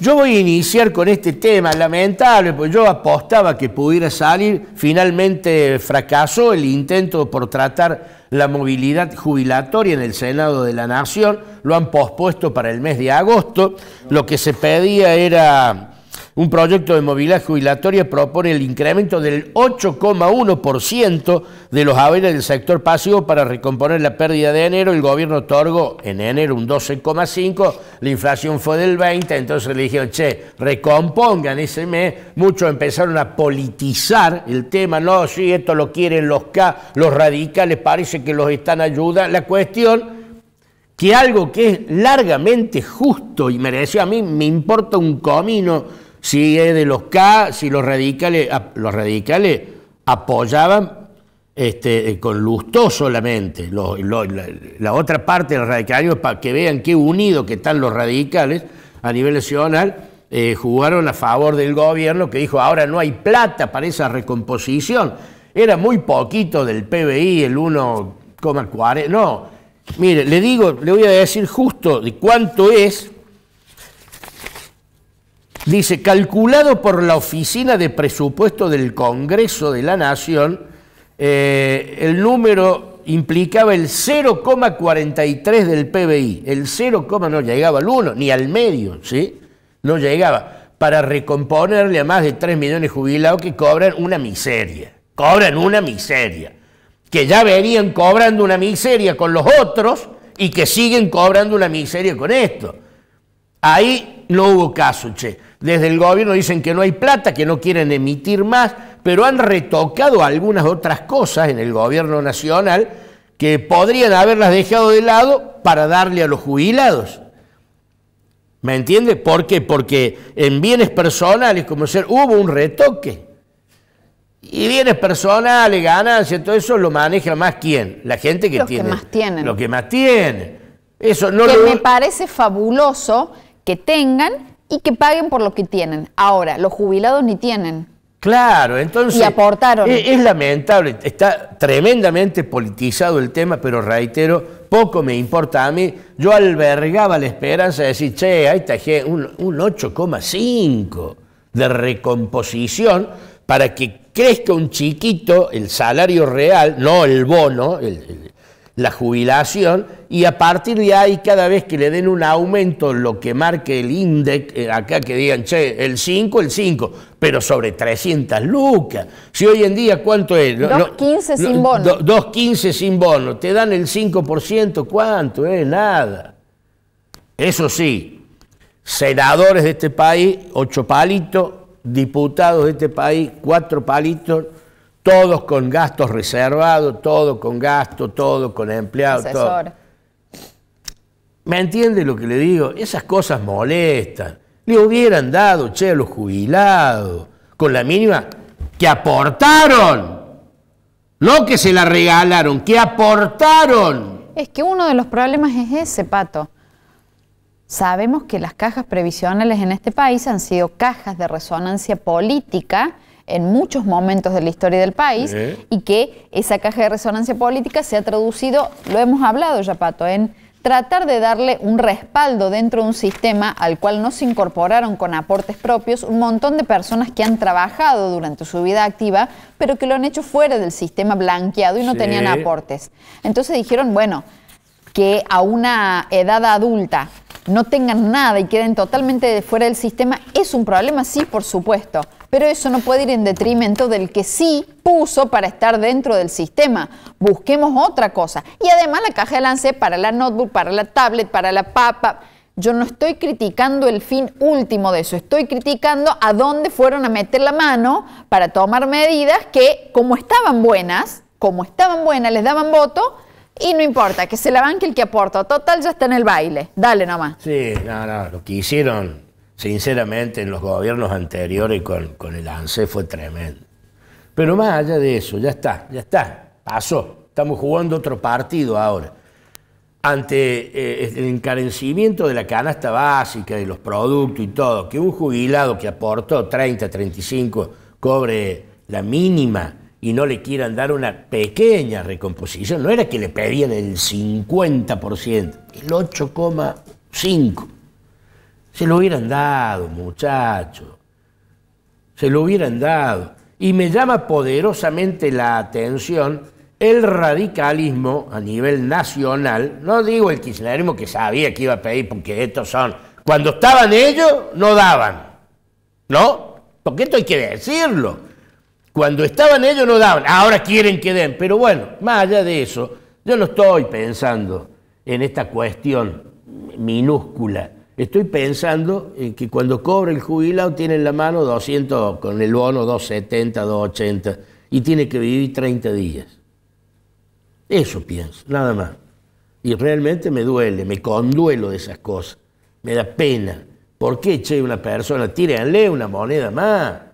Yo voy a iniciar con este tema lamentable, porque yo apostaba que pudiera salir, finalmente fracasó el intento por tratar la movilidad jubilatoria en el Senado de la Nación, lo han pospuesto para el mes de agosto, lo que se pedía era un proyecto de movilidad jubilatoria propone el incremento del 8,1% de los haberes del sector pasivo para recomponer la pérdida de enero. El gobierno otorgó en enero un 12,5%, la inflación fue del 20%, entonces le dijeron, che, recompongan ese mes. Muchos empezaron a politizar el tema, no, sí, esto lo quieren los K, los radicales, parece que los están ayudando. La cuestión que algo que es largamente justo y mereció, a mí me importa un comino es de los K, si los radicales, los radicales apoyaban este, eh, con lustó solamente, la, otra parte los radicales, para que vean qué unidos que están los radicales a nivel nacional, eh, jugaron a favor del gobierno que dijo, ahora no hay plata para esa recomposición. Era muy poquito del PBI, el 1,40, no. Mire, le digo, le voy a decir justo de cuánto es Dice, calculado por la Oficina de Presupuesto del Congreso de la Nación, eh, el número implicaba el 0,43 del PBI. El 0, no llegaba al 1, ni al medio, ¿sí? No llegaba. Para recomponerle a más de 3 millones de jubilados que cobran una miseria. Cobran una miseria. Que ya venían cobrando una miseria con los otros y que siguen cobrando una miseria con esto. Ahí no hubo caso, che. Desde el gobierno dicen que no hay plata, que no quieren emitir más, pero han retocado algunas otras cosas en el gobierno nacional que podrían haberlas dejado de lado para darle a los jubilados. ¿Me entiende? ¿Por qué? Porque en bienes personales, como ser, hubo un retoque. Y bienes personales, ganancias, todo eso lo maneja más quién? La gente que tiene. Los que más tienen. Lo que más tienen. Eso no que me parece fabuloso que tengan, y que paguen por lo que tienen. Ahora, los jubilados ni tienen. Claro, entonces. Y aportaron. Es, lamentable, está tremendamente politizado el tema, pero reitero, poco me importa a mí. Yo albergaba la esperanza de decir, che, ahí tajé un, 8,5 de recomposición para que crezca un chiquito el salario real, no el bono, el, la jubilación y a partir de ahí cada vez que le den un aumento lo que marque el índice, eh, acá que digan, che, el 5, el 5, pero sobre 300 lucas. Si hoy en día, ¿cuánto es? 2.15 sin bono. 2.15 sin bono. Te dan el 5%, ¿cuánto es? Eh, nada. Eso sí, senadores de este país, 8 palitos, diputados de este país, cuatro palitos, todos con gastos reservados, todo con gasto, todo con empleado. ¿Me entiende lo que le digo? Esas cosas molestan. Le hubieran dado, che, a los jubilados, con la mínima, que aportaron. No que se la regalaron, que aportaron. Es que uno de los problemas es ese, Pato. Sabemos que las cajas previsionales en este país han sido cajas de resonancia política en muchos momentos de la historia del país y que esa caja de resonancia política se ha traducido, lo hemos hablado ya, Pato, en tratar de darle un respaldo dentro de un sistema al cual no se incorporaron con aportes propios un montón de personas que han trabajado durante su vida activa, pero que lo han hecho fuera del sistema blanqueado y no tenían aportes. Entonces dijeron, bueno, que a una edad adulta no tengan nada y queden totalmente fuera del sistema, es un problema, sí, por supuesto pero eso no puede ir en detrimento del que sí puso para estar dentro del sistema. Busquemos otra cosa. Y además la caja de lance para la notebook, para la tablet, para la papa. Yo no estoy criticando el fin último de eso, estoy criticando a dónde fueron a meter la mano para tomar medidas que, como estaban buenas, como estaban buenas, les daban voto, y no importa, que se la banque el que aporta. Total, ya está en el baile. Dale nomás. Sí, no, no, lo que hicieron sinceramente, en los gobiernos anteriores con, el ANSE fue tremendo. Pero más allá de eso, ya está, ya está, pasó. Estamos jugando otro partido ahora. Ante eh, el encarecimiento de la canasta básica, de los productos y todo, que un jubilado que aportó 30, 35 cobre la mínima y no le quieran dar una pequeña recomposición, no era que le pedían el 50%, el 8,5%. Se lo hubieran dado, muchacho. Se lo hubieran dado. Y me llama poderosamente la atención el radicalismo a nivel nacional. No digo el kirchnerismo que sabía que iba a pedir, porque estos son. Cuando estaban ellos, no daban. ¿No? Porque esto hay que decirlo. Cuando estaban ellos no daban, ahora quieren que den. Pero bueno, más allá de eso, yo no estoy pensando en esta cuestión minúscula estoy pensando en que cuando cobre el jubilado tiene en la mano 200, con el bono 270, 280, y tiene que vivir 30 días. Eso pienso, nada más. Y realmente me duele, me conduelo de esas cosas, me da pena. ¿Por qué, che, una persona? Tírenle una moneda más.